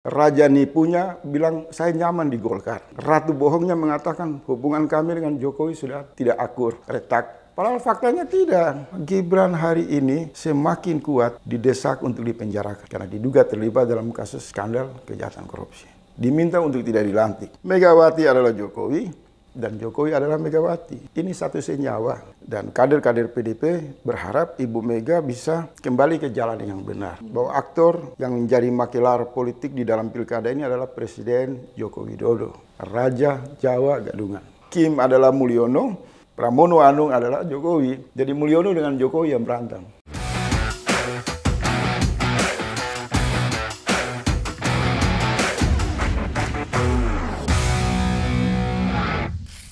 Raja nipunya bilang, saya nyaman di Golkar. Ratu bohongnya mengatakan, hubungan kami dengan Jokowi sudah tidak akur, retak. Padahal faktanya tidak. Gibran hari ini semakin kuat didesak untuk dipenjarakan. Karena diduga terlibat dalam kasus skandal kejahatan korupsi. Diminta untuk tidak dilantik. Megawati adalah Jokowi, dan Jokowi adalah Megawati. Ini satu senyawa dan kader-kader PDP berharap Ibu Mega bisa kembali ke jalan yang benar. Bahwa aktor yang menjadi makelar politik di dalam pilkada ini adalah Presiden Joko Widodo, Raja Jawa Gadungan. Kim adalah Mulyono, Pramono Anung adalah Jokowi. Jadi Mulyono dengan Jokowi yang berantem.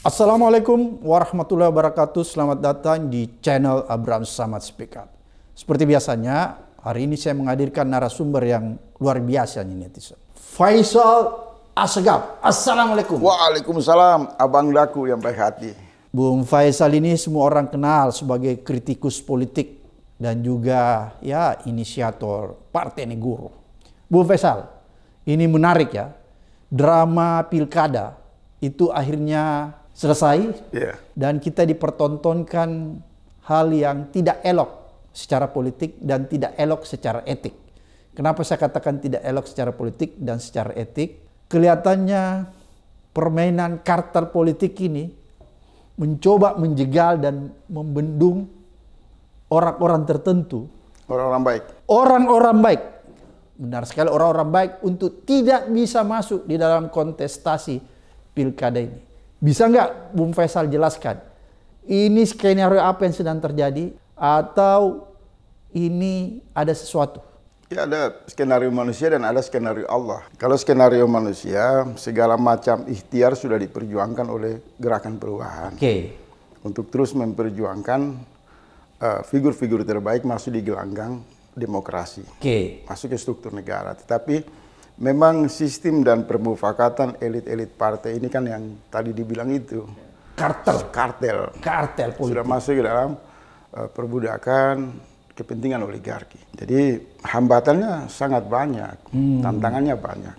Assalamualaikum warahmatullahi wabarakatuh. Selamat datang di channel Abraham Samad Speak Up. Seperti biasanya, hari ini saya menghadirkan narasumber yang luar biasa ini, netizen. Faisal Asgab. Assalamualaikum. Waalaikumsalam. Abang Daku yang baik hati. Bung Faisal ini semua orang kenal sebagai kritikus politik dan juga ya inisiator Partai Negoro. Bung Faisal, ini menarik ya. Drama pilkada itu akhirnya selesai yeah. dan kita dipertontonkan hal yang tidak elok secara politik dan tidak elok secara etik. Kenapa saya katakan tidak elok secara politik dan secara etik? Kelihatannya permainan karter politik ini mencoba menjegal dan membendung orang-orang tertentu. Orang-orang baik. Orang-orang baik. Benar sekali orang-orang baik untuk tidak bisa masuk di dalam kontestasi pilkada ini. Bisa nggak Bung Faisal jelaskan? Ini skenario apa yang sedang terjadi? Atau ini ada sesuatu? Ya ada skenario manusia dan ada skenario Allah. Kalau skenario manusia, segala macam ikhtiar sudah diperjuangkan oleh gerakan perubahan. Oke. Okay. Untuk terus memperjuangkan eh, figur-figur uh, terbaik masuk di gelanggang demokrasi. Oke. Okay. Masuk ke struktur negara. Tetapi memang sistem dan permufakatan elit-elit partai ini kan yang tadi dibilang itu. Kartel. Kartel. Kartel politik. Sudah masuk ke dalam eh, perbudakan kepentingan oligarki. Jadi hambatannya sangat banyak, hmm. tantangannya banyak.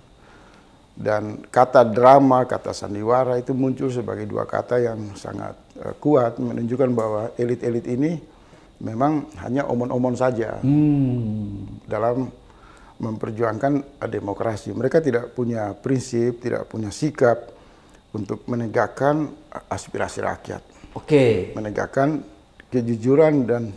Dan kata drama, kata sandiwara itu muncul sebagai dua kata yang sangat eh, kuat menunjukkan bahwa elit-elit ini memang hanya omon-omon saja hmm. dalam memperjuangkan demokrasi. Mereka tidak punya prinsip, tidak punya sikap untuk menegakkan aspirasi rakyat. Oke. Okay. Menegakkan kejujuran dan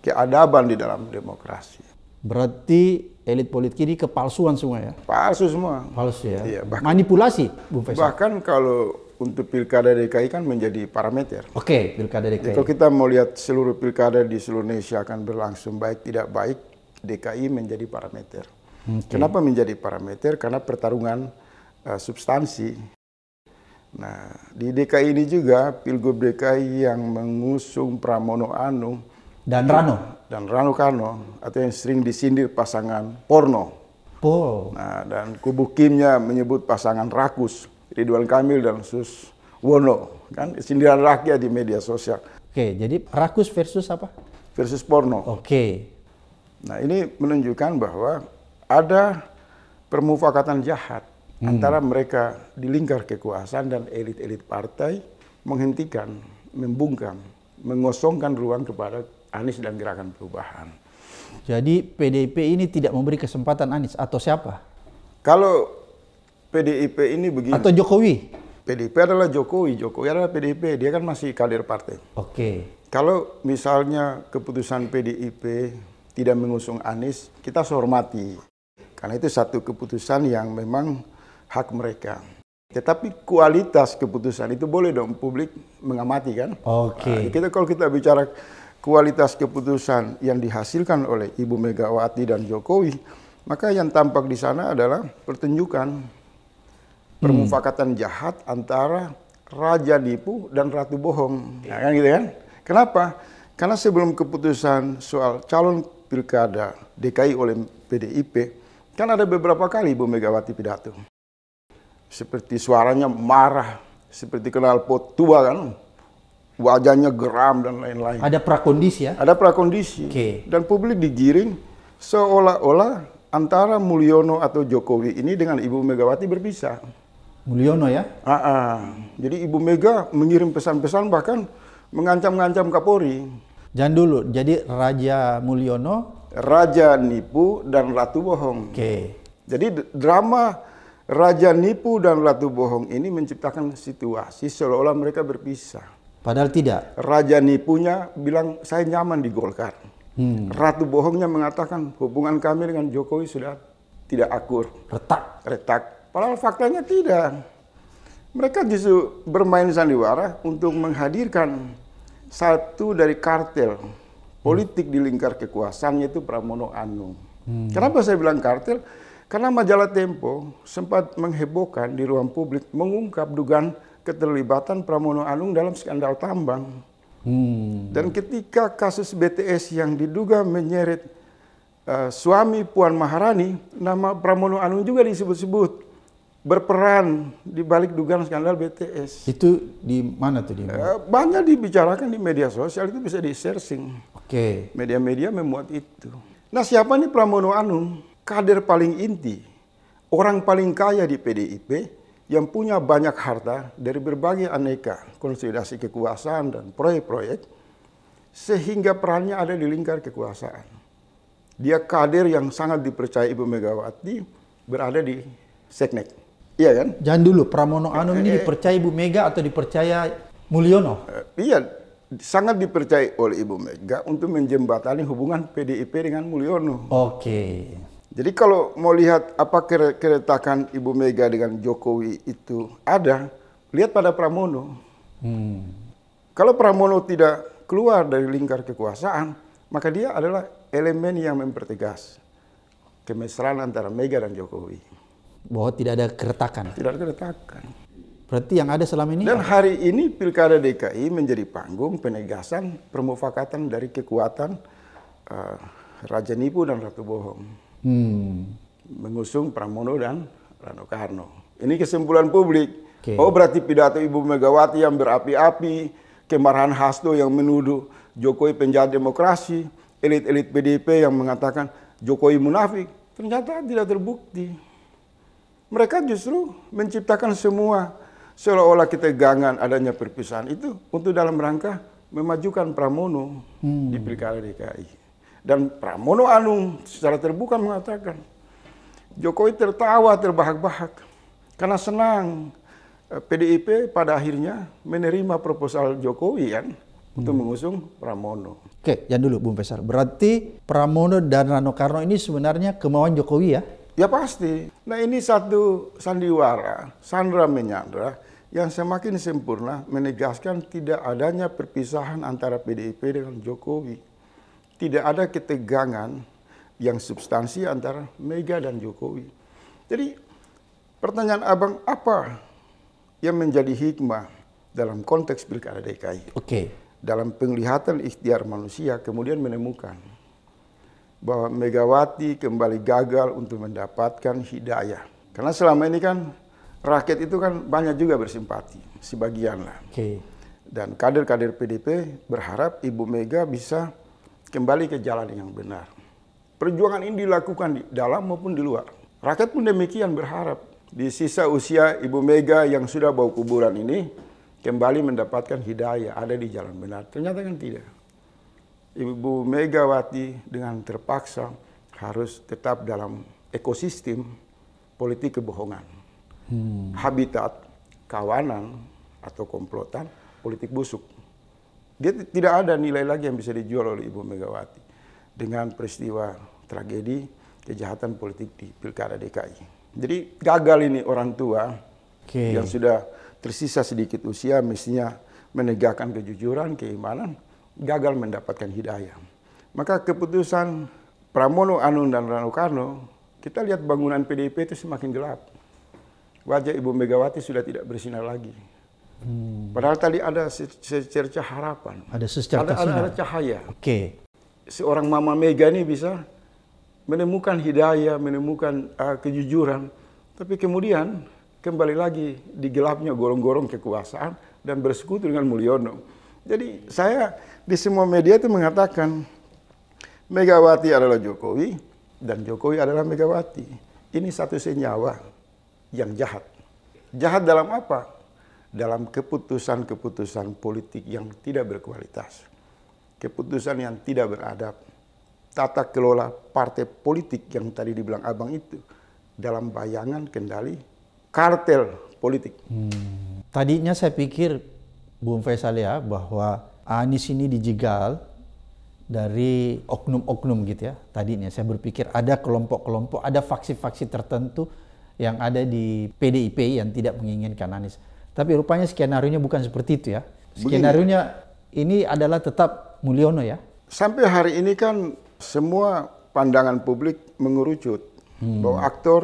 keadaban di dalam demokrasi. Berarti elit politik ini kepalsuan semua ya? Palsu semua. Palsu ya? Iya, bahkan, Manipulasi, Bung Faisal? Bahkan kalau untuk pilkada DKI kan menjadi parameter. Oke, okay, pilkada DKI. Jadi kalau kita mau lihat seluruh pilkada di seluruh Indonesia akan berlangsung baik tidak baik, DKI menjadi parameter. Okay. Kenapa menjadi parameter? Karena pertarungan uh, substansi. Nah, di DKI ini juga Pilgub DKI yang mengusung Pramono Anung dan Rano dan Rano Kano atau yang sering disindir pasangan porno. Oh. Nah, dan kubu Kimnya menyebut pasangan rakus Ridwan Kamil dan Sus Wono kan sindiran rakyat di media sosial. Oke, jadi rakus versus apa? Versus porno. Oke. Nah, ini menunjukkan bahwa ada permufakatan jahat hmm. antara mereka di lingkar kekuasaan dan elit-elit partai menghentikan, membungkam, mengosongkan ruang kepada Anies dan gerakan perubahan. Jadi PDIP ini tidak memberi kesempatan Anies atau siapa? Kalau PDIP ini begini. Atau Jokowi? PDIP adalah Jokowi, Jokowi adalah PDIP, dia kan masih kader partai. Oke. Okay. Kalau misalnya keputusan PDIP tidak mengusung Anies, kita hormati. Karena itu satu keputusan yang memang hak mereka. Tetapi kualitas keputusan itu boleh dong publik mengamati kan? Oke. Okay. Nah, kita kalau kita bicara kualitas keputusan yang dihasilkan oleh Ibu Megawati dan Jokowi, maka yang tampak di sana adalah pertunjukan hmm. permufakatan jahat antara Raja Dipu dan Ratu Bohong. Ya kan gitu kan? Kenapa? Karena sebelum keputusan soal calon pilkada DKI oleh PDIP, Kan ada beberapa kali Ibu Megawati pidato. Seperti suaranya marah, seperti kenal pot tua kan. Wajahnya geram dan lain-lain. Ada prakondisi ya? Ada prakondisi. Okay. Dan publik digiring seolah-olah antara Mulyono atau Jokowi ini dengan Ibu Megawati berpisah. Mulyono ya? Ah, ah. Jadi Ibu Mega mengirim pesan-pesan bahkan mengancam-ngancam Kapolri. Jangan dulu, jadi Raja Mulyono raja nipu dan ratu bohong. Oke. Okay. Jadi drama raja nipu dan ratu bohong ini menciptakan situasi seolah-olah mereka berpisah. Padahal tidak. Raja nipunya bilang saya nyaman di Golkar. Hmm. Ratu bohongnya mengatakan hubungan kami dengan Jokowi sudah tidak akur. Retak. Retak. Padahal faktanya tidak. Mereka justru bermain sandiwara untuk menghadirkan satu dari kartel Politik di lingkar kekuasaannya itu Pramono Anung. Hmm. Kenapa saya bilang kartel? Karena majalah Tempo sempat menghebohkan di ruang publik mengungkap dugaan keterlibatan Pramono Anung dalam skandal tambang. Hmm. Dan ketika kasus BTS yang diduga menyeret uh, suami Puan Maharani, nama Pramono Anung juga disebut-sebut berperan di balik dugaan skandal BTS. Itu di mana tuh di mana? Eh, banyak dibicarakan di media sosial itu bisa di searching Oke. Okay. Media-media memuat itu. Nah siapa nih Pramono Anung? Kader paling inti, orang paling kaya di PDIP yang punya banyak harta dari berbagai aneka konsolidasi kekuasaan dan proyek-proyek sehingga perannya ada di lingkar kekuasaan. Dia kader yang sangat dipercaya Ibu Megawati berada di Seknek. Iya kan? Jangan dulu, Pramono eh, Anung eh, ini eh, dipercaya Ibu Mega atau dipercaya Mulyono? Eh, iya, sangat dipercaya oleh Ibu Mega untuk menjembatani hubungan PDIP dengan Mulyono. Oke. Jadi kalau mau lihat apa keretakan Ibu Mega dengan Jokowi itu ada, lihat pada Pramono. Hmm. Kalau Pramono tidak keluar dari lingkar kekuasaan, maka dia adalah elemen yang mempertegas kemesraan antara Mega dan Jokowi bahwa tidak ada keretakan. Tidak ada keretakan. Berarti yang ada selama ini. Dan apa? hari ini pilkada DKI menjadi panggung penegasan permufakatan dari kekuatan uh, Raja Nipu dan Ratu Bohong. Hmm. Mengusung Pramono dan Rano Karno. Ini kesimpulan publik. Okay. Oh berarti pidato Ibu Megawati yang berapi-api, kemarahan Hasto yang menuduh Jokowi penjahat demokrasi, elit-elit PDIP yang mengatakan Jokowi munafik, ternyata tidak terbukti. Mereka justru menciptakan semua seolah-olah kita gangan adanya perpisahan itu untuk dalam rangka memajukan Pramono hmm. di Pilkada DKI. Dan Pramono Anung secara terbuka mengatakan, Jokowi tertawa terbahak-bahak karena senang PDIP eh, pada akhirnya menerima proposal Jokowi kan hmm. untuk mengusung Pramono. Oke, yang dulu Bung Pesar. Berarti Pramono dan Rano Karno ini sebenarnya kemauan Jokowi ya? Ya pasti. Nah ini satu sandiwara, sandra menyandra, yang semakin sempurna menegaskan tidak adanya perpisahan antara PDIP dengan Jokowi. Tidak ada ketegangan yang substansi antara Mega dan Jokowi. Jadi pertanyaan abang apa yang menjadi hikmah dalam konteks pilkada DKI? Oke. Okay. Dalam penglihatan ikhtiar manusia kemudian menemukan bahwa Megawati kembali gagal untuk mendapatkan hidayah. Karena selama ini kan rakyat itu kan banyak juga bersimpati, sebagian lah. Okay. Dan kader-kader PDP berharap Ibu Mega bisa kembali ke jalan yang benar. Perjuangan ini dilakukan di dalam maupun di luar. Rakyat pun demikian berharap di sisa usia Ibu Mega yang sudah bau kuburan ini kembali mendapatkan hidayah ada di jalan benar. Ternyata kan tidak. Ibu Megawati dengan terpaksa harus tetap dalam ekosistem politik kebohongan. Hmm. Habitat kawanan atau komplotan politik busuk. Dia tidak ada nilai lagi yang bisa dijual oleh Ibu Megawati dengan peristiwa tragedi kejahatan politik di Pilkada DKI. Jadi gagal ini orang tua okay. yang sudah tersisa sedikit usia mestinya menegakkan kejujuran, keimanan, gagal mendapatkan hidayah. Maka keputusan Pramono Anung dan Rano Karno, kita lihat bangunan PDIP itu semakin gelap. Wajah Ibu Megawati sudah tidak bersinar lagi. Hmm. Padahal tadi ada secerca harapan. Ada secerca ada, ada, ada cahaya. Oke. Okay. Seorang Mama Mega ini bisa menemukan hidayah, menemukan uh, kejujuran, tapi kemudian kembali lagi di gelapnya gorong-gorong kekuasaan dan bersekutu dengan Mulyono. Jadi saya di semua media itu mengatakan Megawati adalah Jokowi dan Jokowi adalah Megawati. Ini satu senyawa yang jahat. Jahat dalam apa? Dalam keputusan-keputusan politik yang tidak berkualitas. Keputusan yang tidak beradab. Tata kelola partai politik yang tadi dibilang abang itu. Dalam bayangan kendali kartel politik. Hmm. Tadinya saya pikir Bung Faisal ya bahwa Anies ini dijegal dari oknum-oknum gitu ya. Tadinya saya berpikir ada kelompok-kelompok, ada faksi-faksi tertentu yang ada di PDIP yang tidak menginginkan Anies. Tapi rupanya skenario nya bukan seperti itu ya. Skenario nya ini adalah tetap Mulyono ya. Sampai hari ini kan semua pandangan publik mengerucut hmm. bahwa aktor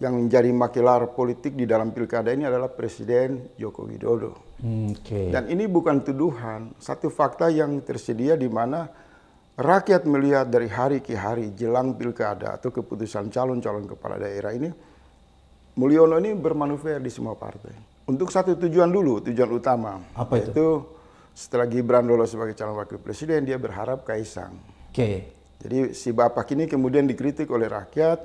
yang menjadi makelar politik di dalam pilkada ini adalah Presiden Joko Widodo. Okay. Dan ini bukan tuduhan, satu fakta yang tersedia di mana rakyat melihat dari hari ke hari jelang pilkada atau keputusan calon-calon kepala daerah ini, Mulyono ini bermanuver di semua partai. Untuk satu tujuan dulu, tujuan utama. Apa itu? setelah Gibran lolos sebagai calon wakil presiden, dia berharap Kaisang. Okay. Jadi si Bapak ini kemudian dikritik oleh rakyat,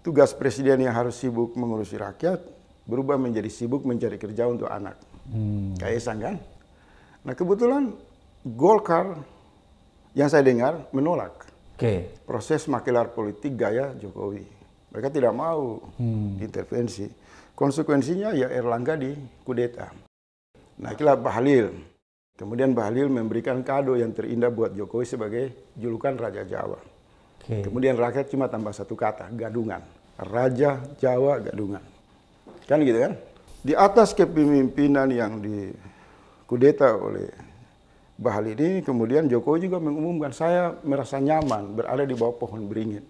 tugas presiden yang harus sibuk mengurusi rakyat, berubah menjadi sibuk mencari kerja untuk anak. Hmm. Kaisang kan. Nah kebetulan Golkar yang saya dengar menolak okay. proses makelar politik gaya Jokowi. Mereka tidak mau hmm. intervensi. Konsekuensinya ya Erlangga di kudeta. nah Pak Bahlil. Kemudian Bahlil memberikan kado yang terindah buat Jokowi sebagai julukan Raja Jawa. Okay. Kemudian rakyat cuma tambah satu kata, gadungan. Raja Jawa gadungan. Kan gitu kan? di atas kepemimpinan yang dikudeta oleh Bahal ini kemudian Jokowi juga mengumumkan saya merasa nyaman berada di bawah pohon beringin.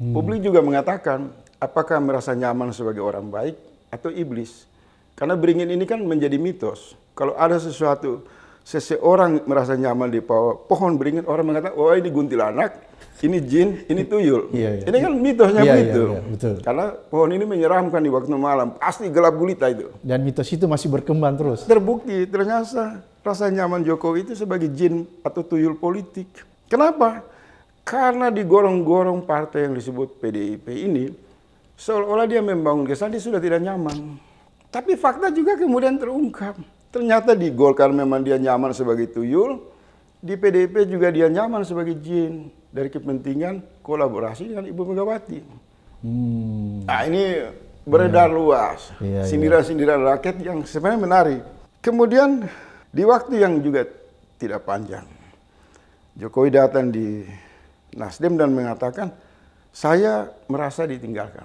Hmm. Publik juga mengatakan apakah merasa nyaman sebagai orang baik atau iblis. Karena beringin ini kan menjadi mitos. Kalau ada sesuatu seseorang merasa nyaman di bawah pohon beringin, orang mengatakan, wah oh, ini guntilanak, ini jin, ini tuyul. Iya, iya. Ini kan mitosnya iya, iya begitu. Iya, iya, betul. Karena pohon ini menyeramkan di waktu malam, pasti gelap gulita itu. Dan mitos itu masih berkembang terus. Terbukti, ternyata rasa nyaman Jokowi itu sebagai jin atau tuyul politik. Kenapa? Karena di gorong-gorong partai yang disebut PDIP ini, seolah-olah dia membangun kesan dia sudah tidak nyaman. Tapi fakta juga kemudian terungkap. Ternyata di Golkar memang dia nyaman sebagai tuyul, di PDIP juga dia nyaman sebagai jin dari kepentingan kolaborasi dengan Ibu Megawati. Hmm. Nah ini beredar yeah. luas, iya, iya. sindiran-sindiran yeah, yeah. rakyat yang sebenarnya menarik. Kemudian di waktu yang juga tidak panjang, Jokowi datang di Nasdem dan mengatakan, saya merasa ditinggalkan.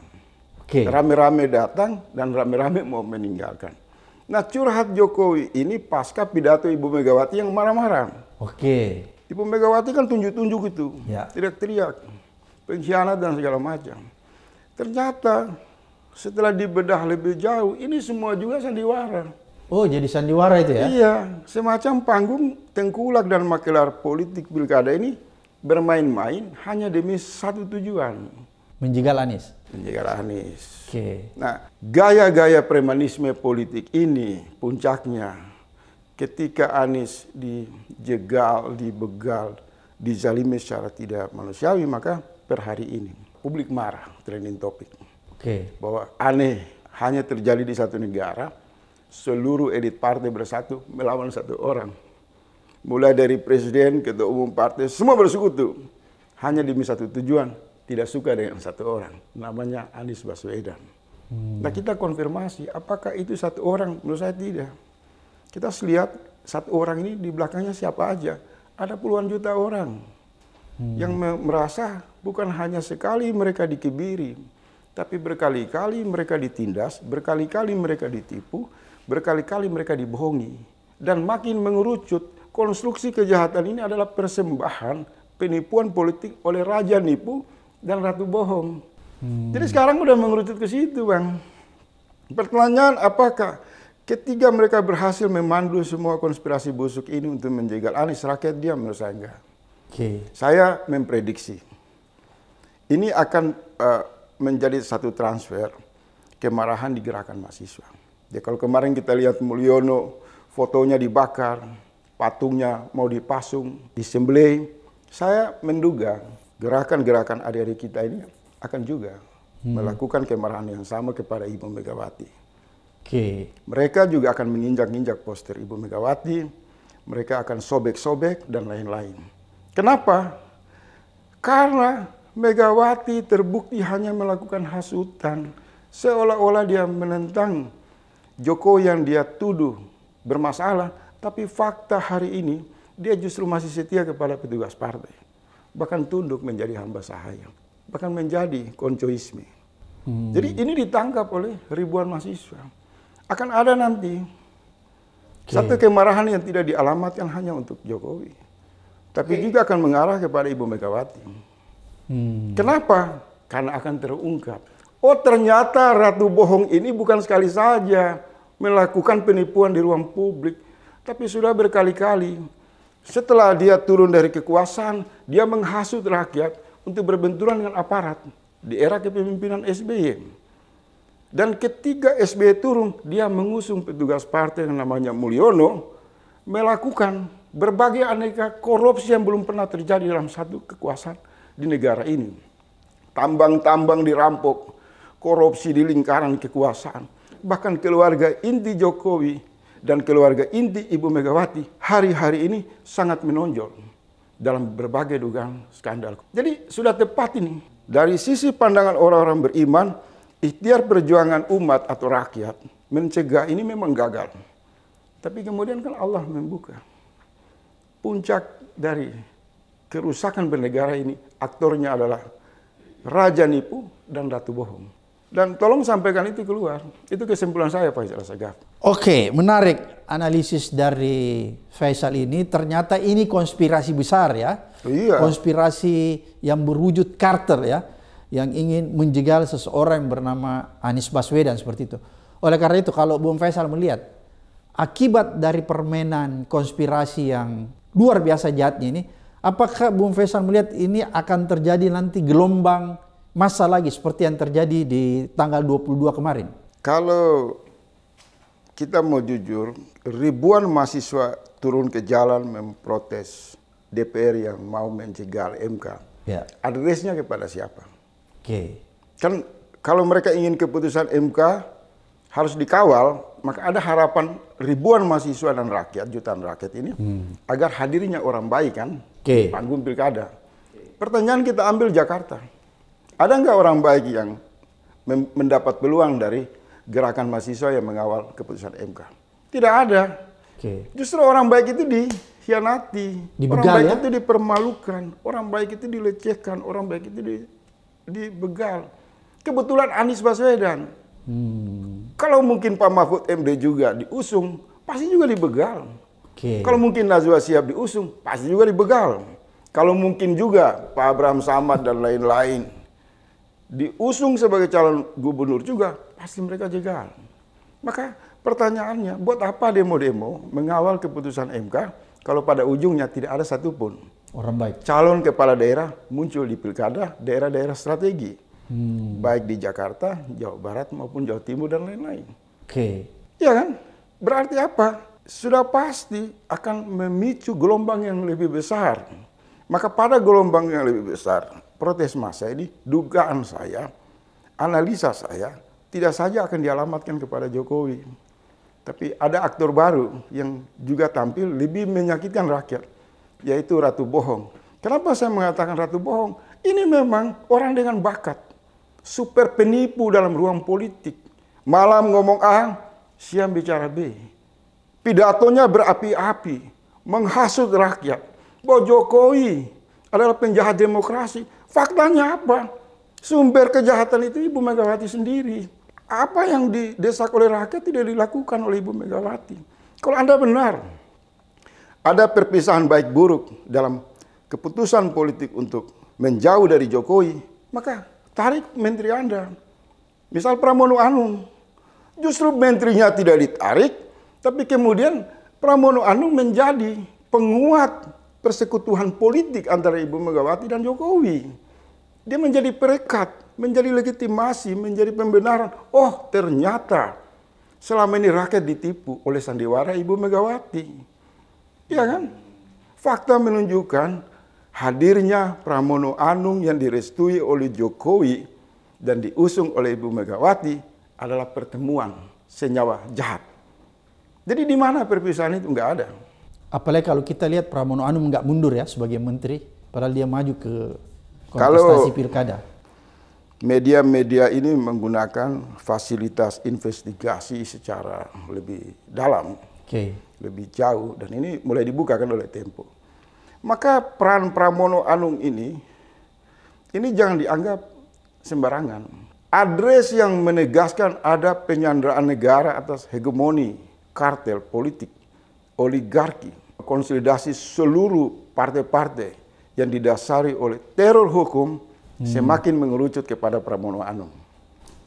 rame Rame-rame datang dan rame-rame mau meninggalkan. Nah curhat Jokowi ini pasca pidato Ibu Megawati yang marah-marah. Oke. Ibu Megawati kan tunjuk-tunjuk itu, ya. teriak-teriak, pengkhianat dan segala macam. Ternyata setelah dibedah lebih jauh, ini semua juga sandiwara. Oh, jadi sandiwara itu ya? Iya, semacam panggung tengkulak dan makelar politik pilkada ini bermain-main hanya demi satu tujuan. Menjegal Anies. Menjegal Anies. Oke. Okay. Nah, gaya-gaya premanisme politik ini puncaknya ketika Anies dijegal, dibegal, dizalimi secara tidak manusiawi, maka per hari ini publik marah trending topik. Oke. Okay. Bahwa aneh hanya terjadi di satu negara, seluruh elit partai bersatu melawan satu orang. Mulai dari presiden, ketua umum partai, semua bersekutu. Hanya demi satu tujuan, tidak suka dengan satu orang, namanya Anies Baswedan. Nah, hmm. Nah kita konfirmasi, apakah itu satu orang? Menurut saya tidak. Kita lihat satu orang ini di belakangnya siapa aja. Ada puluhan juta orang hmm. yang merasa bukan hanya sekali mereka dikebiri, tapi berkali-kali mereka ditindas, berkali-kali mereka ditipu, berkali-kali mereka dibohongi. Dan makin mengerucut, konstruksi kejahatan ini adalah persembahan penipuan politik oleh Raja Nipu dan ratu bohong. Hmm. Jadi sekarang udah mengerucut ke situ, Bang. Pertanyaan apakah ketiga mereka berhasil memandu semua konspirasi busuk ini untuk menjegal Anies, rakyat dia menurut saya enggak. Okay. Saya memprediksi ini akan uh, menjadi satu transfer kemarahan di gerakan mahasiswa. Ya kalau kemarin kita lihat Mulyono fotonya dibakar, patungnya mau dipasung, disembelih, saya menduga gerakan-gerakan adik-adik kita ini akan juga hmm. melakukan kemarahan yang sama kepada Ibu Megawati. Oke. Okay. Mereka juga akan menginjak-injak poster Ibu Megawati, mereka akan sobek-sobek dan lain-lain. Kenapa? Karena Megawati terbukti hanya melakukan hasutan, seolah-olah dia menentang Joko yang dia tuduh bermasalah, tapi fakta hari ini dia justru masih setia kepada petugas partai bahkan tunduk menjadi hamba sahaya, bahkan menjadi koncoisme. Hmm. Jadi ini ditangkap oleh ribuan mahasiswa. Akan ada nanti okay. satu kemarahan yang tidak dialamatkan hanya untuk Jokowi, tapi okay. juga akan mengarah kepada Ibu Megawati. Hmm. Kenapa? Karena akan terungkap. Oh ternyata Ratu Bohong ini bukan sekali saja melakukan penipuan di ruang publik, tapi sudah berkali-kali setelah dia turun dari kekuasaan, dia menghasut rakyat untuk berbenturan dengan aparat di era kepemimpinan SBY. Dan ketika SBY turun, dia mengusung petugas partai yang namanya Mulyono melakukan berbagai aneka korupsi yang belum pernah terjadi dalam satu kekuasaan di negara ini. Tambang-tambang dirampok, korupsi di lingkaran kekuasaan. Bahkan keluarga inti Jokowi dan keluarga inti Ibu Megawati hari-hari ini sangat menonjol dalam berbagai dugaan skandal. Jadi sudah tepat ini. Dari sisi pandangan orang-orang beriman, ikhtiar perjuangan umat atau rakyat mencegah ini memang gagal. Tapi kemudian kan Allah membuka. Puncak dari kerusakan bernegara ini aktornya adalah Raja Nipu dan Ratu Bohong. Dan tolong sampaikan itu keluar. Itu kesimpulan saya Pak Faisal Segaf. Oke, menarik analisis dari Faisal ini. Ternyata ini konspirasi besar ya. Iya. Konspirasi yang berwujud Carter ya. Yang ingin menjegal seseorang yang bernama Anies Baswedan seperti itu. Oleh karena itu kalau Bung Faisal melihat akibat dari permainan konspirasi yang luar biasa jahatnya ini, apakah Bung Faisal melihat ini akan terjadi nanti gelombang masa lagi seperti yang terjadi di tanggal 22 kemarin? Kalau kita mau jujur, ribuan mahasiswa turun ke jalan memprotes DPR yang mau mencegah MK. Ya. Adresnya kepada siapa? Oke. Okay. Kan kalau mereka ingin keputusan MK harus dikawal, maka ada harapan ribuan mahasiswa dan rakyat, jutaan rakyat ini hmm. agar hadirnya orang baik kan okay. panggung pilkada. Pertanyaan kita ambil Jakarta. Ada nggak orang baik yang mendapat peluang dari gerakan mahasiswa yang mengawal keputusan MK? Tidak ada. Okay. Justru orang baik itu dikhianati, Dibegal, orang baik ya? itu dipermalukan, orang baik itu dilecehkan, orang baik itu di, dibegal. Kebetulan Anies Baswedan, hmm. kalau mungkin Pak Mahfud MD juga diusung, pasti juga dibegal. Okay. Kalau mungkin Najwa Siap diusung, pasti juga dibegal. Kalau mungkin juga Pak Abraham Samad dan lain-lain diusung sebagai calon gubernur juga, pasti mereka jegal. Maka pertanyaannya, buat apa demo-demo mengawal keputusan MK kalau pada ujungnya tidak ada satupun orang baik calon kepala daerah muncul di pilkada daerah-daerah strategi, hmm. baik di Jakarta, Jawa Barat maupun Jawa Timur dan lain-lain. Oke, okay. ya kan? Berarti apa? Sudah pasti akan memicu gelombang yang lebih besar. Maka pada gelombang yang lebih besar protes masa ini, dugaan saya, analisa saya, tidak saja akan dialamatkan kepada Jokowi. Tapi ada aktor baru yang juga tampil lebih menyakitkan rakyat, yaitu Ratu Bohong. Kenapa saya mengatakan Ratu Bohong? Ini memang orang dengan bakat. Super penipu dalam ruang politik. Malam ngomong A, siang bicara B. Pidatonya berapi-api, menghasut rakyat. Bahwa Jokowi adalah penjahat demokrasi. Faktanya apa? Sumber kejahatan itu Ibu Megawati sendiri. Apa yang didesak oleh rakyat tidak dilakukan oleh Ibu Megawati. Kalau Anda benar, ada perpisahan baik buruk dalam keputusan politik untuk menjauh dari Jokowi, maka tarik menteri Anda. Misal Pramono Anung, justru menterinya tidak ditarik, tapi kemudian Pramono Anung menjadi penguat persekutuan politik antara Ibu Megawati dan Jokowi. Dia menjadi perekat, menjadi legitimasi, menjadi pembenaran. Oh, ternyata selama ini rakyat ditipu oleh sandiwara Ibu Megawati. ya kan? Fakta menunjukkan hadirnya Pramono Anung yang direstui oleh Jokowi dan diusung oleh Ibu Megawati adalah pertemuan senyawa jahat. Jadi di mana perpisahan itu Enggak ada. Apalagi kalau kita lihat Pramono Anum nggak mundur ya sebagai menteri, padahal dia maju ke kontestasi kalau pilkada. Media-media ini menggunakan fasilitas investigasi secara lebih dalam, okay. lebih jauh, dan ini mulai dibukakan oleh Tempo. Maka peran Pramono Anung ini, ini jangan dianggap sembarangan. Adres yang menegaskan ada penyanderaan negara atas hegemoni, kartel politik, oligarki, konsolidasi seluruh partai-partai yang didasari oleh teror hukum hmm. semakin mengerucut kepada Pramono Anung.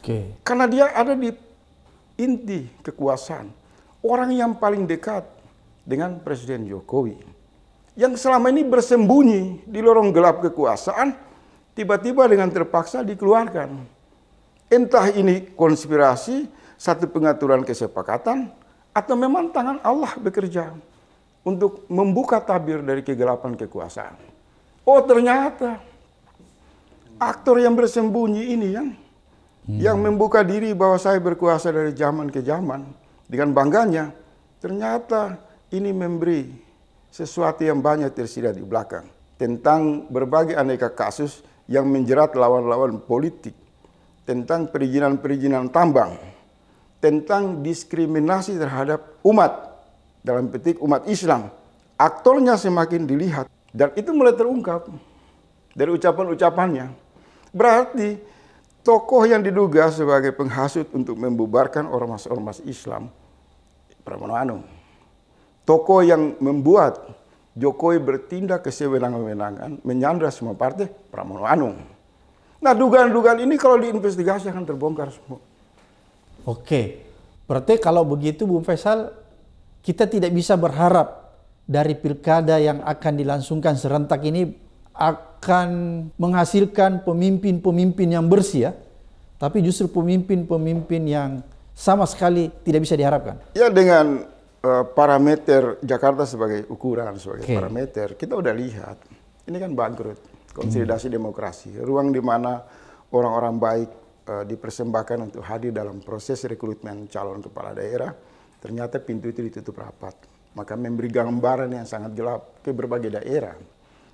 Okay. Karena dia ada di inti kekuasaan. Orang yang paling dekat dengan Presiden Jokowi. Yang selama ini bersembunyi di lorong gelap kekuasaan, tiba-tiba dengan terpaksa dikeluarkan. Entah ini konspirasi, satu pengaturan kesepakatan, atau memang tangan Allah bekerja untuk membuka tabir dari kegelapan kekuasaan. Oh ternyata aktor yang bersembunyi ini yang hmm. yang membuka diri bahwa saya berkuasa dari zaman ke zaman dengan bangganya, ternyata ini memberi sesuatu yang banyak tersirat di belakang tentang berbagai aneka kasus yang menjerat lawan-lawan politik, tentang perizinan-perizinan tambang, tentang diskriminasi terhadap umat dalam petik umat Islam. Aktornya semakin dilihat dan itu mulai terungkap dari ucapan-ucapannya. Berarti tokoh yang diduga sebagai penghasut untuk membubarkan ormas-ormas Islam, Pramono Anung. Tokoh yang membuat Jokowi bertindak ke sewenang wenangan menyandra semua partai, Pramono Anung. Nah dugaan-dugaan ini kalau diinvestigasi akan terbongkar semua. Oke, berarti kalau begitu Bung Faisal kita tidak bisa berharap dari pilkada yang akan dilangsungkan serentak ini akan menghasilkan pemimpin-pemimpin yang bersih ya. Tapi justru pemimpin-pemimpin yang sama sekali tidak bisa diharapkan. Ya dengan uh, parameter Jakarta sebagai ukuran, sebagai okay. parameter, kita udah lihat ini kan bangkrut, hmm. konsolidasi hmm. demokrasi, ruang di mana orang-orang baik uh, dipersembahkan untuk hadir dalam proses rekrutmen calon kepala daerah Ternyata pintu itu ditutup rapat. Maka memberi gambaran yang sangat gelap ke berbagai daerah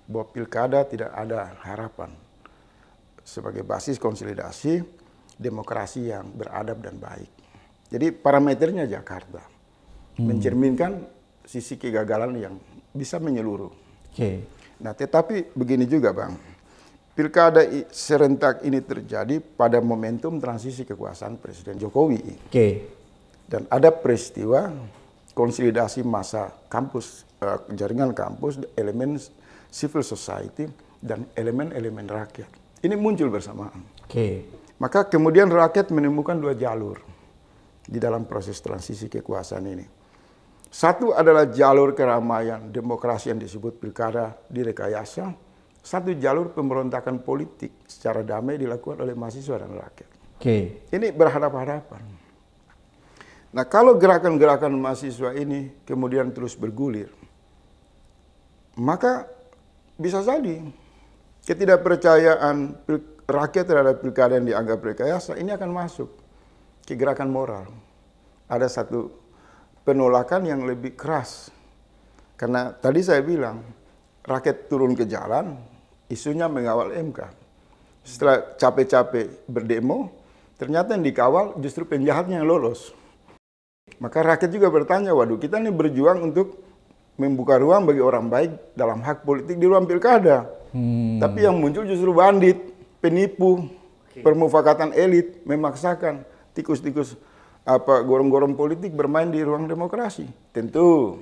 bahwa pilkada tidak ada harapan. Sebagai basis konsolidasi demokrasi yang beradab dan baik. Jadi parameternya Jakarta hmm. mencerminkan sisi kegagalan yang bisa menyeluruh. Okay. Nah, tetapi begini juga, Bang. Pilkada serentak ini terjadi pada momentum transisi kekuasaan Presiden Jokowi. Oke. Okay. Dan ada peristiwa konsolidasi masa kampus, eh, jaringan kampus, elemen civil society, dan elemen-elemen rakyat. Ini muncul bersamaan. Okay. Maka kemudian rakyat menemukan dua jalur di dalam proses transisi kekuasaan ini. Satu adalah jalur keramaian, demokrasi yang disebut pilkada direkayasa. Satu jalur pemberontakan politik secara damai dilakukan oleh mahasiswa dan rakyat. Oke. Okay. Ini berhadapan-hadapan. Nah kalau gerakan-gerakan mahasiswa ini kemudian terus bergulir, maka bisa jadi ketidakpercayaan rakyat terhadap pilkada yang dianggap rekayasa ini akan masuk ke gerakan moral. Ada satu penolakan yang lebih keras. Karena tadi saya bilang, rakyat turun ke jalan, isunya mengawal MK. Setelah capek-capek berdemo, ternyata yang dikawal justru penjahatnya yang lolos. Maka rakyat juga bertanya, waduh kita ini berjuang untuk membuka ruang bagi orang baik dalam hak politik di ruang pilkada. Hmm. Tapi yang muncul justru bandit, penipu, okay. permufakatan elit, memaksakan tikus-tikus apa gorong-gorong politik bermain di ruang demokrasi. Tentu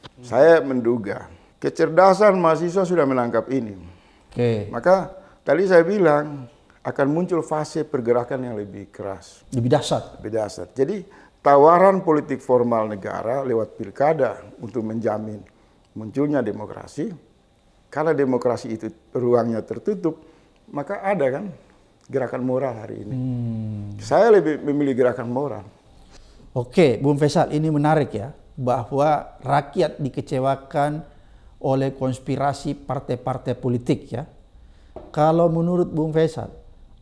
hmm. saya menduga kecerdasan mahasiswa sudah menangkap ini. Okay. Maka tadi saya bilang akan muncul fase pergerakan yang lebih keras, lebih dasar. Lebih dasar. Jadi tawaran politik formal negara lewat pilkada untuk menjamin munculnya demokrasi. Karena demokrasi itu ruangnya tertutup, maka ada kan gerakan moral hari ini. Hmm. Saya lebih memilih gerakan moral. Oke, Bung Faisal, ini menarik ya bahwa rakyat dikecewakan oleh konspirasi partai-partai politik ya. Kalau menurut Bung Faisal,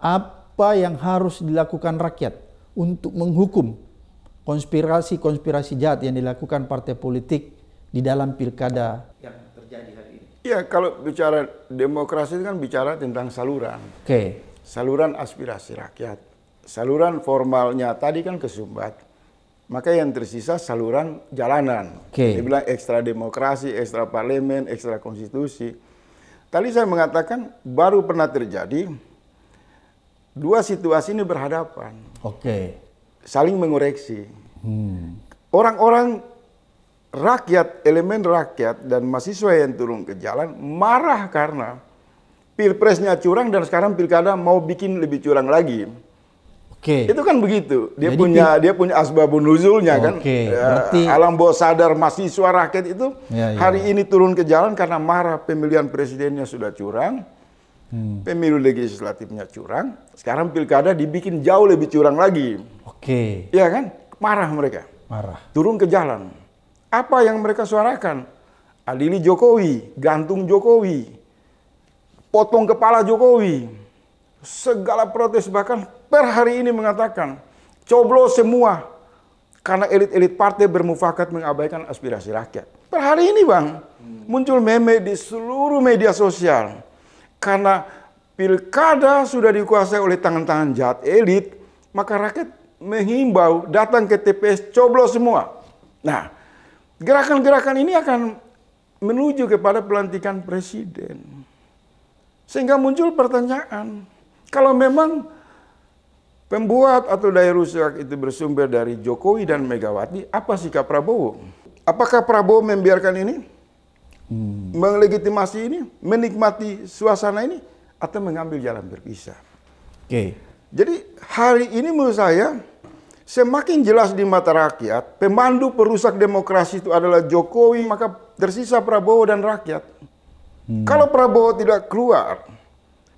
apa yang harus dilakukan rakyat untuk menghukum konspirasi-konspirasi jahat yang dilakukan partai politik di dalam pilkada yang terjadi hari ini? Ya, kalau bicara demokrasi itu kan bicara tentang saluran. Oke. Okay. Saluran aspirasi rakyat. Saluran formalnya tadi kan kesumbat. Maka yang tersisa saluran jalanan. Okay. Dibilang ekstra demokrasi, ekstra parlemen, ekstra konstitusi. Tadi saya mengatakan baru pernah terjadi dua situasi ini berhadapan. Oke. Okay. Saling mengoreksi. Orang-orang rakyat, elemen rakyat dan mahasiswa yang turun ke jalan marah karena pilpresnya curang dan sekarang pilkada mau bikin lebih curang lagi. Oke. Okay. Itu kan begitu. Dia Jadi, punya dia punya asbabun nuzulnya okay. kan. Oke. Ya, berarti alam bawah sadar mahasiswa rakyat itu ya, ya. hari ini turun ke jalan karena marah pemilihan presidennya sudah curang. Hmm. Pemilu legislatifnya curang, sekarang pilkada dibikin jauh lebih curang lagi. Oke. Okay. Iya kan? Marah mereka. Marah. Turun ke jalan. Apa yang mereka suarakan? Adili Jokowi, gantung Jokowi, potong kepala Jokowi. Segala protes bahkan per hari ini mengatakan, coblo semua karena elit-elit partai bermufakat mengabaikan aspirasi rakyat. Per hari ini bang, hmm. muncul meme di seluruh media sosial. Karena pilkada sudah dikuasai oleh tangan-tangan jahat elit, maka rakyat menghimbau datang ke TPS coblos semua. Nah, gerakan-gerakan ini akan menuju kepada pelantikan presiden. Sehingga muncul pertanyaan, kalau memang pembuat atau daya rusak itu bersumber dari Jokowi dan Megawati, apa sikap Prabowo? Apakah Prabowo membiarkan ini? Hmm. Melegitimasi ini? Menikmati suasana ini? Atau mengambil jalan berpisah? Oke. Okay. Jadi hari ini menurut saya Semakin jelas di mata rakyat, pemandu perusak demokrasi itu adalah Jokowi, maka tersisa Prabowo dan rakyat. Hmm. Kalau Prabowo tidak keluar,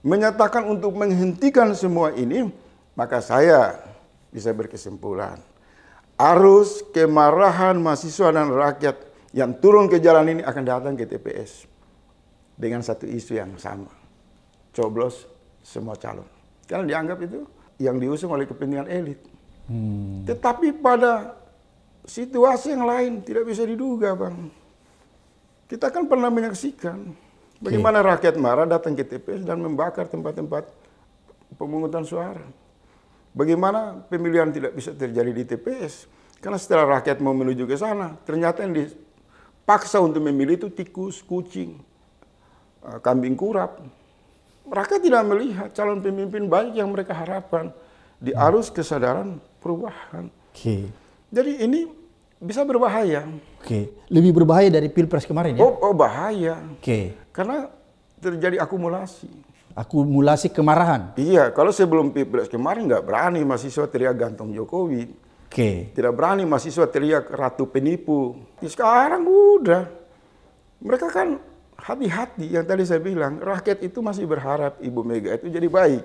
menyatakan untuk menghentikan semua ini, maka saya bisa berkesimpulan. Arus kemarahan mahasiswa dan rakyat yang turun ke jalan ini akan datang ke TPS. Dengan satu isu yang sama. Coblos semua calon. Karena dianggap itu yang diusung oleh kepentingan elit. Hmm. Tetapi pada situasi yang lain tidak bisa diduga, Bang. Kita kan pernah menyaksikan bagaimana rakyat marah datang ke TPS dan membakar tempat-tempat pemungutan suara. Bagaimana pemilihan tidak bisa terjadi di TPS? Karena setelah rakyat mau menuju ke sana, ternyata yang dipaksa untuk memilih itu tikus, kucing, eh, kambing kurap. Rakyat tidak melihat calon pemimpin baik yang mereka harapkan. di arus kesadaran perubahan. Oke. Okay. Jadi ini bisa berbahaya. Oke. Okay. Lebih berbahaya dari pilpres kemarin ya? Oh, oh bahaya. Oke. Okay. Karena terjadi akumulasi. Akumulasi kemarahan. Iya. Kalau sebelum pilpres kemarin nggak berani mahasiswa teriak gantung Jokowi. Oke. Okay. Tidak berani mahasiswa teriak ratu penipu. Ya sekarang udah. Mereka kan hati-hati yang tadi saya bilang rakyat itu masih berharap Ibu Mega itu jadi baik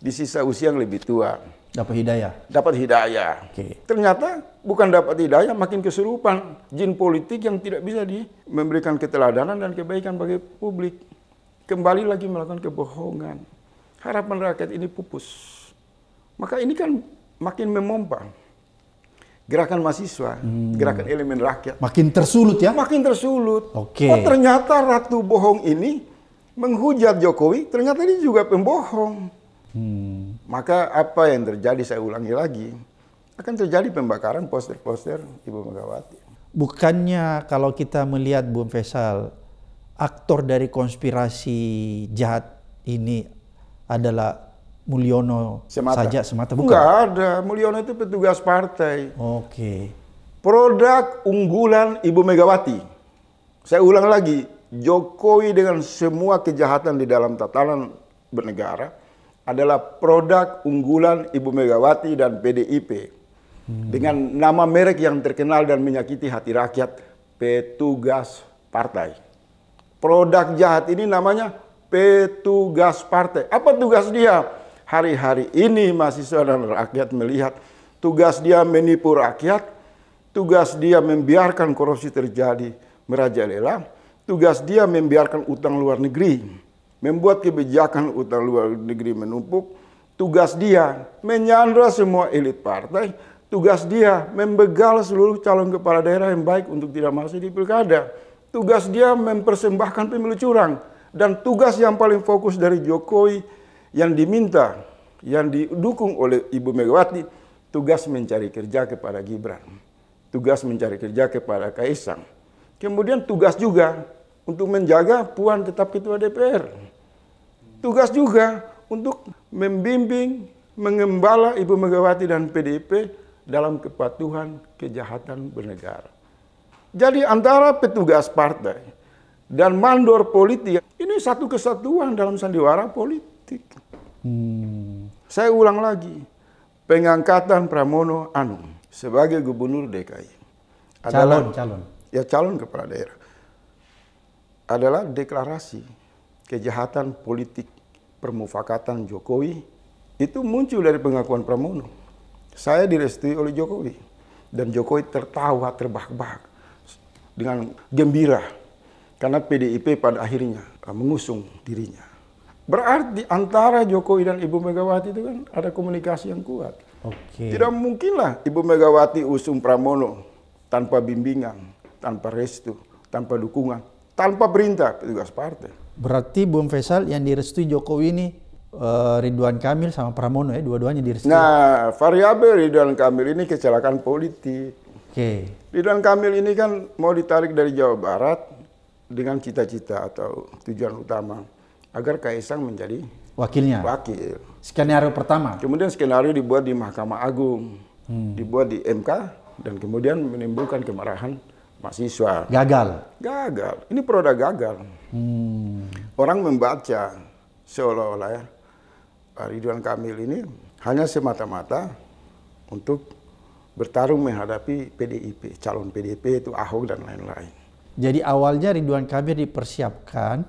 di sisa usia yang lebih tua. Dapat hidayah. Dapat hidayah. Okay. Ternyata bukan dapat hidayah, makin kesurupan jin politik yang tidak bisa di memberikan keteladanan dan kebaikan bagi publik. Kembali lagi melakukan kebohongan. Harapan rakyat ini pupus. Maka ini kan makin memompa. Gerakan mahasiswa, hmm. gerakan elemen rakyat. Makin tersulut ya? Makin tersulut. Oke. Okay. Oh ternyata ratu bohong ini menghujat Jokowi, ternyata ini juga pembohong. Hmm. Maka apa yang terjadi, saya ulangi lagi, akan terjadi pembakaran poster-poster Ibu Megawati. Bukannya kalau kita melihat Bu Faisal, aktor dari konspirasi jahat ini adalah Mulyono semata. saja semata bukan? Enggak ada, Mulyono itu petugas partai. Oke. Okay. Produk unggulan Ibu Megawati. Saya ulang lagi, Jokowi dengan semua kejahatan di dalam tatanan bernegara adalah produk unggulan Ibu Megawati dan PDIP. Dengan nama merek yang terkenal dan menyakiti hati rakyat, petugas partai. Produk jahat ini namanya petugas partai. Apa tugas dia? Hari-hari ini mahasiswa dan rakyat melihat tugas dia menipu rakyat, tugas dia membiarkan korupsi terjadi merajalela, tugas dia membiarkan utang luar negeri membuat kebijakan utang luar negeri menumpuk, tugas dia menyandra semua elit partai, tugas dia membegal seluruh calon kepala daerah yang baik untuk tidak masuk di pilkada, tugas dia mempersembahkan pemilu curang, dan tugas yang paling fokus dari Jokowi yang diminta, yang didukung oleh Ibu Megawati, tugas mencari kerja kepada Gibran, tugas mencari kerja kepada Kaisang. Kemudian tugas juga untuk menjaga Puan tetap ketua DPR tugas juga untuk membimbing, mengembala Ibu Megawati dan PDIP dalam kepatuhan kejahatan bernegara. Jadi antara petugas partai dan mandor politik, ini satu kesatuan dalam sandiwara politik. Hmm. Saya ulang lagi, pengangkatan Pramono Anung sebagai gubernur DKI adalah calon. ya calon kepala daerah adalah deklarasi kejahatan politik permufakatan Jokowi itu muncul dari pengakuan Pramono. Saya direstui oleh Jokowi dan Jokowi tertawa terbahak-bahak dengan gembira karena PDIP pada akhirnya eh, mengusung dirinya. Berarti antara Jokowi dan Ibu Megawati itu kan ada komunikasi yang kuat. Okay. Tidak mungkinlah Ibu Megawati usung Pramono tanpa bimbingan, tanpa restu, tanpa dukungan, tanpa perintah petugas partai. Berarti Bung Faisal yang direstui Jokowi ini eh, Ridwan Kamil sama Pramono ya, dua-duanya direstui. Nah, variabel Ridwan Kamil ini kecelakaan politik. Oke. Okay. Ridwan Kamil ini kan mau ditarik dari Jawa Barat dengan cita-cita atau tujuan utama agar Kaisang menjadi wakilnya. Wakil. Skenario pertama. Kemudian skenario dibuat di Mahkamah Agung, hmm. dibuat di MK dan kemudian menimbulkan kemarahan mahasiswa. Gagal. Gagal. Ini produk gagal. Hmm. Orang membaca seolah-olah ya, eh, Ridwan Kamil ini hanya semata-mata untuk bertarung menghadapi PDIP, calon PDIP itu Ahok dan lain-lain. Jadi awalnya Ridwan Kamil dipersiapkan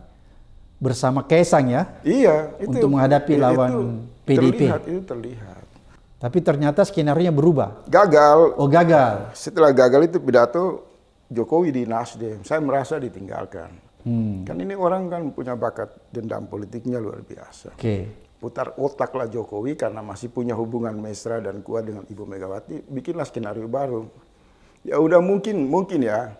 bersama Kaisang ya? Iya. Itu, untuk menghadapi itu, lawan itu PDIP. Terlihat, itu terlihat. Tapi ternyata skenario berubah. Gagal. Oh gagal. Setelah gagal itu pidato Jokowi di Nasdem, saya merasa ditinggalkan. Hmm. Kan ini orang kan punya bakat dendam politiknya luar biasa. Okay. Putar otaklah Jokowi karena masih punya hubungan mesra dan kuat dengan Ibu Megawati, bikinlah skenario baru. Ya udah mungkin, mungkin ya.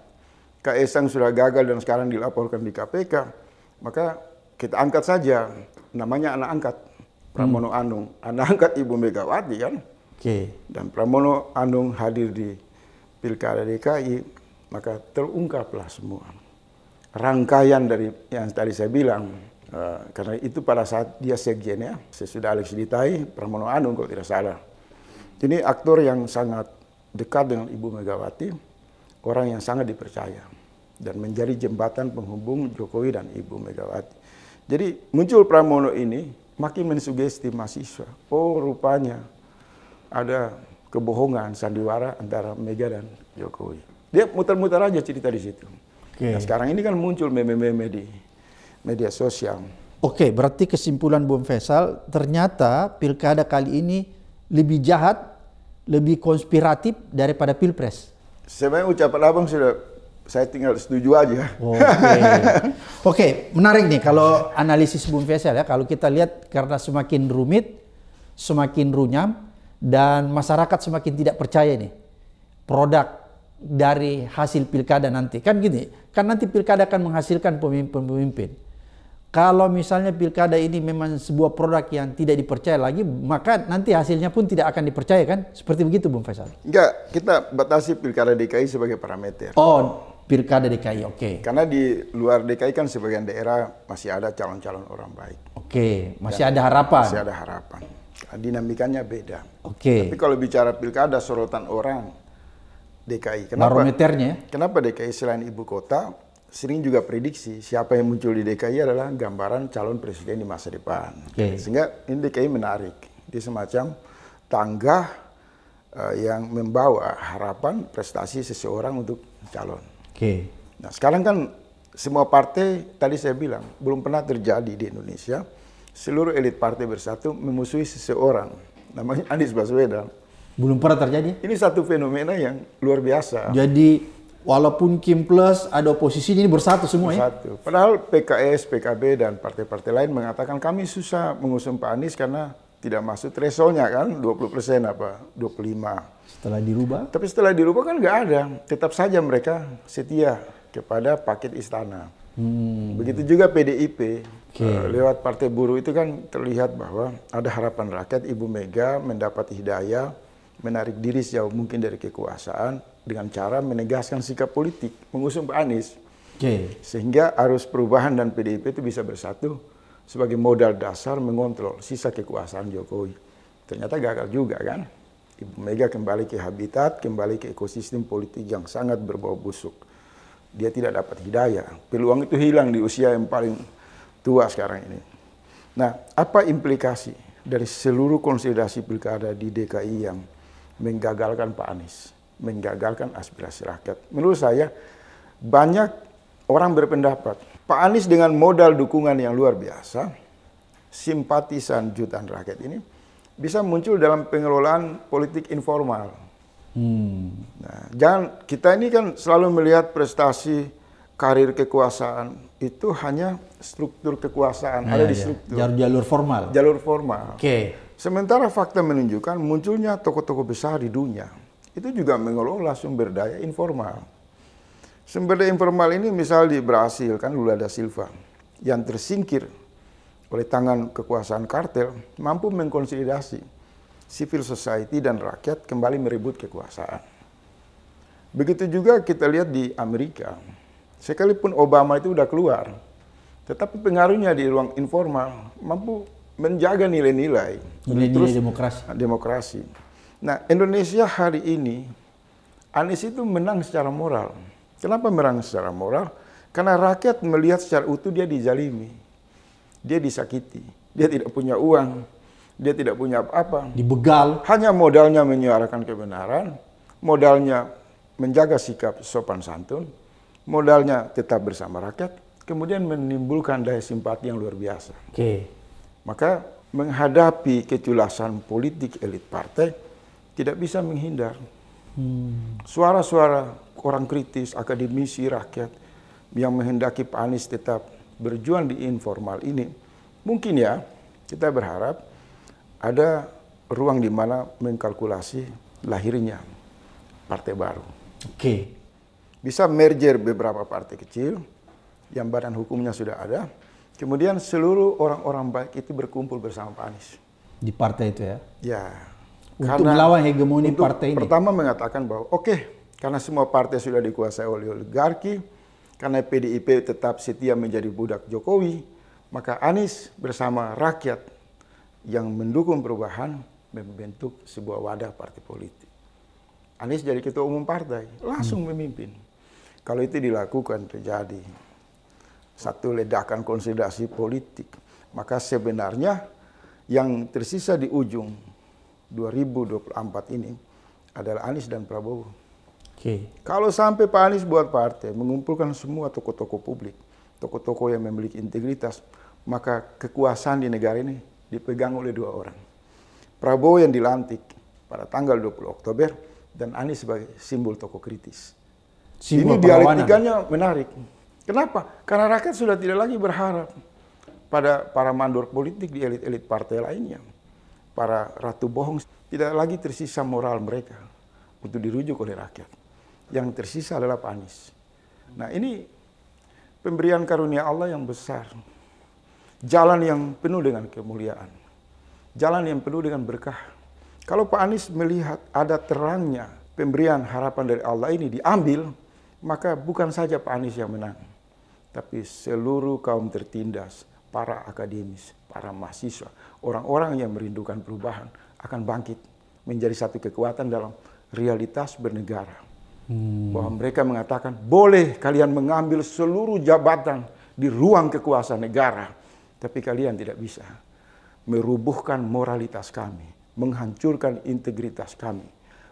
Kaisang sudah gagal dan sekarang dilaporkan di KPK, maka kita angkat saja namanya anak angkat Pramono hmm. Anung, anak angkat Ibu Megawati kan. Okay. Dan Pramono Anung hadir di Pilkada DKI maka terungkaplah semua rangkaian dari yang tadi saya bilang uh, karena itu pada saat dia sekjen ya sesudah Alex Ditai Pramono Anung kalau tidak salah ini aktor yang sangat dekat dengan Ibu Megawati orang yang sangat dipercaya dan menjadi jembatan penghubung Jokowi dan Ibu Megawati jadi muncul Pramono ini makin mensugesti mahasiswa oh rupanya ada kebohongan sandiwara antara Mega dan Jokowi dia muter-muter aja cerita di situ. Okay. Nah, sekarang ini kan muncul meme-meme di media sosial. Oke, okay, berarti kesimpulan Bung Faisal, ternyata pilkada kali ini lebih jahat, lebih konspiratif daripada pilpres. Sebenarnya ucapan abang sudah saya tinggal setuju aja. Oke, okay. okay, menarik nih kalau analisis Bung Faisal ya. Kalau kita lihat karena semakin rumit, semakin runyam, dan masyarakat semakin tidak percaya nih produk dari hasil pilkada nanti. Kan gini, kan nanti pilkada akan menghasilkan pemimpin-pemimpin. Kalau misalnya pilkada ini memang sebuah produk yang tidak dipercaya lagi, maka nanti hasilnya pun tidak akan dipercaya kan? Seperti begitu Bung Faisal. Enggak, kita batasi pilkada DKI sebagai parameter. Oh, pilkada DKI, oke. Okay. Karena di luar DKI kan sebagian daerah masih ada calon-calon orang baik. Oke, okay, masih Dan ada harapan. Masih ada harapan. Dinamikanya beda. Oke. Okay. Tapi kalau bicara pilkada sorotan orang, DKI. Kenapa? Barometernya. Ya? Kenapa DKI selain ibu kota? Sering juga prediksi siapa yang muncul di DKI adalah gambaran calon presiden di masa depan. Okay. Sehingga ini DKI menarik. Di semacam tangga uh, eh, yang membawa harapan prestasi seseorang untuk calon. Oke. Okay. Nah sekarang kan semua partai tadi saya bilang belum pernah terjadi di Indonesia seluruh elit partai bersatu memusuhi seseorang namanya Anies Baswedan. Belum pernah terjadi. Ini satu fenomena yang luar biasa. Jadi walaupun Kim Plus ada oposisi ini bersatu semua ya. bersatu. ya. Padahal PKS, PKB dan partai-partai lain mengatakan kami susah mengusung Pak Anies karena tidak masuk thresholdnya kan 20 persen apa 25. Setelah dirubah? Tapi setelah dirubah kan nggak ada. Tetap saja mereka setia kepada paket istana. Hmm. Begitu juga PDIP. Okay. Eh, lewat partai buruh itu kan terlihat bahwa ada harapan rakyat Ibu Mega mendapat hidayah menarik diri sejauh mungkin dari kekuasaan dengan cara menegaskan sikap politik, mengusung Pak Anies. Okay. Sehingga arus perubahan dan PDIP itu bisa bersatu sebagai modal dasar mengontrol sisa kekuasaan Jokowi. Ternyata gagal juga kan. Ibu Mega kembali ke habitat, kembali ke ekosistem politik yang sangat berbau busuk. Dia tidak dapat hidayah. Peluang itu hilang di usia yang paling tua sekarang ini. Nah, apa implikasi dari seluruh konsolidasi pilkada di DKI yang menggagalkan Pak Anies, menggagalkan aspirasi rakyat. Menurut saya banyak orang berpendapat Pak Anies dengan modal dukungan yang luar biasa, simpatisan jutaan rakyat ini bisa muncul dalam pengelolaan politik informal. Hmm. Nah, jangan kita ini kan selalu melihat prestasi karir kekuasaan itu hanya struktur kekuasaan nah, ada di iya. struktur jalur, jalur formal. Jalur formal. Oke. Okay. Sementara fakta menunjukkan munculnya toko-toko besar di dunia itu juga mengelola sumber daya informal. Sumber daya informal ini misal di Brasil kan Lula da Silva yang tersingkir oleh tangan kekuasaan kartel mampu mengkonsolidasi civil society dan rakyat kembali merebut kekuasaan. Begitu juga kita lihat di Amerika. Sekalipun Obama itu udah keluar, tetapi pengaruhnya di ruang informal mampu menjaga nilai-nilai. Nilai-nilai demokrasi. Demokrasi. Nah, Indonesia hari ini, Anies itu menang secara moral. Kenapa menang secara moral? Karena rakyat melihat secara utuh dia dijalimi. Dia disakiti. Dia tidak punya uang. Dia tidak punya apa-apa. Dibegal. Hanya modalnya menyuarakan kebenaran. Modalnya menjaga sikap sopan santun. Modalnya tetap bersama rakyat. Kemudian menimbulkan daya simpati yang luar biasa. Oke. Okay. Maka menghadapi keculasan politik elit partai tidak bisa menghindar. Hmm. Suara-suara hmm. orang kritis, akademisi, rakyat yang menghendaki Pak Anies tetap berjuang di informal ini, mungkin ya kita berharap ada ruang di mana mengkalkulasi lahirnya partai baru. Oke. Okay. Bisa merger beberapa partai kecil yang badan hukumnya sudah ada, Kemudian seluruh orang-orang baik itu berkumpul bersama Pak Anies. Di partai itu ya? Ya. Untuk karena melawan hegemoni untuk partai ini? Pertama mengatakan bahwa oke, okay, karena semua partai sudah dikuasai oleh oligarki, karena PDIP tetap setia menjadi budak Jokowi, maka Anies bersama rakyat yang mendukung perubahan membentuk sebuah wadah partai politik. Anies jadi ketua umum partai, langsung hmm. memimpin. Kalau itu dilakukan terjadi satu ledakan konsolidasi politik. Maka sebenarnya yang tersisa di ujung 2024 ini adalah Anies dan Prabowo. Okay. Kalau sampai Pak Anies buat partai mengumpulkan semua tokoh-tokoh publik, tokoh-tokoh yang memiliki integritas, maka kekuasaan di negara ini dipegang oleh dua orang. Prabowo yang dilantik pada tanggal 20 Oktober dan Anies sebagai simbol tokoh kritis. Simbol ini dialektikanya menarik. Kenapa? Karena rakyat sudah tidak lagi berharap pada para mandor politik di elit-elit partai lainnya. Para ratu bohong tidak lagi tersisa moral mereka untuk dirujuk oleh rakyat. Yang tersisa adalah Pak Anies. Nah ini pemberian karunia Allah yang besar. Jalan yang penuh dengan kemuliaan. Jalan yang penuh dengan berkah. Kalau Pak Anies melihat ada terangnya pemberian harapan dari Allah ini diambil, maka bukan saja Pak Anies yang menang tapi seluruh kaum tertindas, para akademis, para mahasiswa, orang-orang yang merindukan perubahan akan bangkit menjadi satu kekuatan dalam realitas bernegara. Hmm. Bahwa mereka mengatakan, boleh kalian mengambil seluruh jabatan di ruang kekuasaan negara, tapi kalian tidak bisa merubuhkan moralitas kami, menghancurkan integritas kami,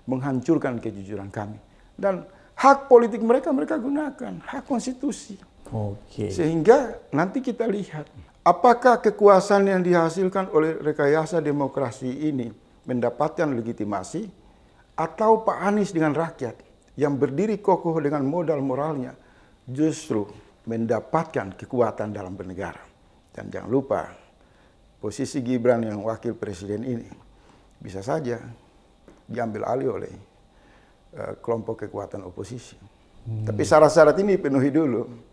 menghancurkan kejujuran kami. Dan hak politik mereka, mereka gunakan, hak konstitusi. Oke. Okay. Sehingga nanti kita lihat apakah kekuasaan yang dihasilkan oleh rekayasa demokrasi ini mendapatkan legitimasi atau Pak Anies dengan rakyat yang berdiri kokoh dengan modal moralnya justru mendapatkan kekuatan dalam bernegara. Dan jangan lupa posisi Gibran yang wakil presiden ini bisa saja diambil alih oleh uh, kelompok kekuatan oposisi. Hmm. Tapi syarat-syarat ini penuhi dulu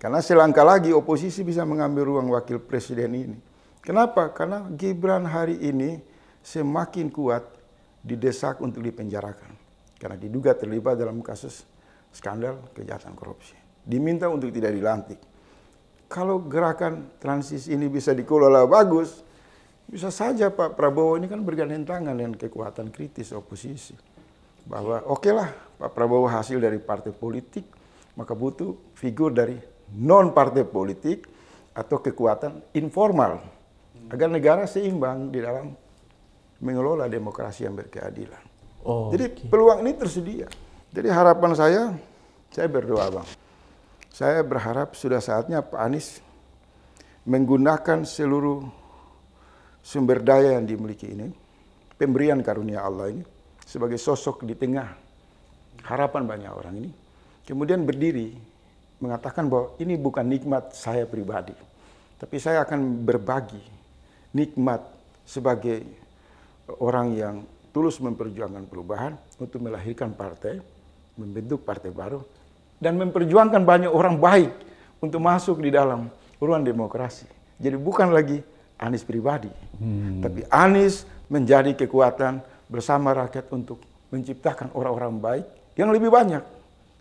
karena selangkah lagi oposisi bisa mengambil ruang wakil presiden ini. Kenapa? Karena Gibran hari ini semakin kuat didesak untuk dipenjarakan. Karena diduga terlibat dalam kasus skandal kejahatan korupsi. Diminta untuk tidak dilantik. Kalau gerakan transisi ini bisa dikelola bagus, bisa saja Pak Prabowo ini kan bergandeng tangan dengan kekuatan kritis oposisi. Bahwa oke okay lah Pak Prabowo hasil dari partai politik, maka butuh figur dari non partai politik atau kekuatan informal agar negara seimbang di dalam mengelola demokrasi yang berkeadilan. Oh, Jadi okay. peluang ini tersedia. Jadi harapan saya, saya berdoa bang, saya berharap sudah saatnya Pak Anies menggunakan seluruh sumber daya yang dimiliki ini, pemberian karunia Allah ini sebagai sosok di tengah harapan banyak orang ini, kemudian berdiri mengatakan bahwa ini bukan nikmat saya pribadi, tapi saya akan berbagi nikmat sebagai orang yang tulus memperjuangkan perubahan untuk melahirkan partai, membentuk partai baru, dan memperjuangkan banyak orang baik untuk masuk di dalam ruang demokrasi. Jadi bukan lagi Anies pribadi, hmm. tapi Anies menjadi kekuatan bersama rakyat untuk menciptakan orang-orang baik yang lebih banyak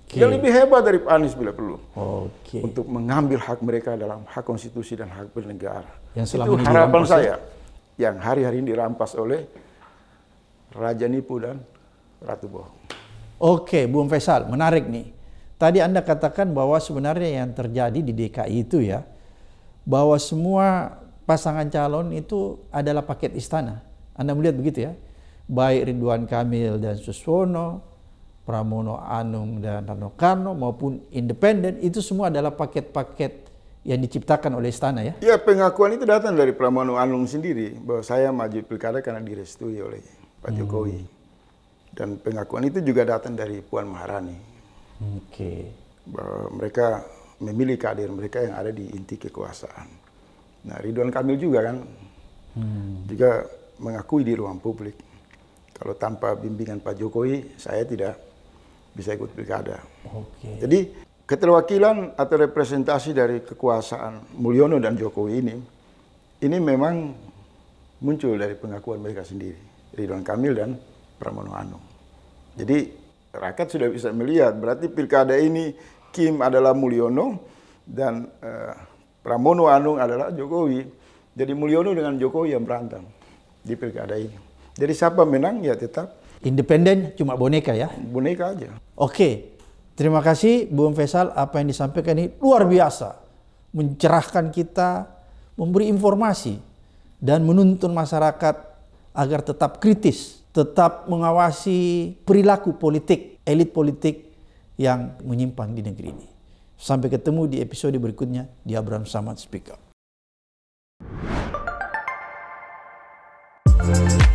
okay. yang lebih hebat dari Pak Anies bila perlu okay. untuk mengambil hak mereka dalam hak konstitusi dan hak bernegara. Yang itu harapan ya? saya ya? yang hari-hari ini dirampas oleh Raja Nipu dan Ratu Bohong. Oke, okay, Bung Faisal, menarik nih. Tadi Anda katakan bahwa sebenarnya yang terjadi di DKI itu ya, bahwa semua pasangan calon itu adalah paket istana. Anda melihat begitu ya? Baik Ridwan Kamil dan Suswono, Pramono Anung dan Rano Karno maupun independen itu semua adalah paket-paket yang diciptakan oleh istana ya? Ya pengakuan itu datang dari Pramono Anung sendiri bahwa saya maju pilkada karena direstui oleh Pak hmm. Jokowi dan pengakuan itu juga datang dari Puan Maharani. Oke. Okay. Bahwa mereka memilih kader mereka yang ada di inti kekuasaan. Nah Ridwan Kamil juga kan hmm. juga mengakui di ruang publik kalau tanpa bimbingan Pak Jokowi saya tidak bisa ikut pilkada. Okay. Jadi keterwakilan atau representasi dari kekuasaan Mulyono dan Jokowi ini, ini memang muncul dari pengakuan mereka sendiri, Ridwan Kamil dan Pramono Anung. Jadi rakyat sudah bisa melihat, berarti pilkada ini Kim adalah Mulyono dan eh, Pramono Anung adalah Jokowi. Jadi Mulyono dengan Jokowi yang berantem di pilkada ini. Jadi siapa menang ya tetap Independen cuma boneka ya? Boneka aja. Oke, terima kasih Bung Faisal. Apa yang disampaikan ini luar biasa. Mencerahkan kita, memberi informasi, dan menuntun masyarakat agar tetap kritis, tetap mengawasi perilaku politik, elit politik yang menyimpang di negeri ini. Sampai ketemu di episode berikutnya di Abraham Samad Speak Up.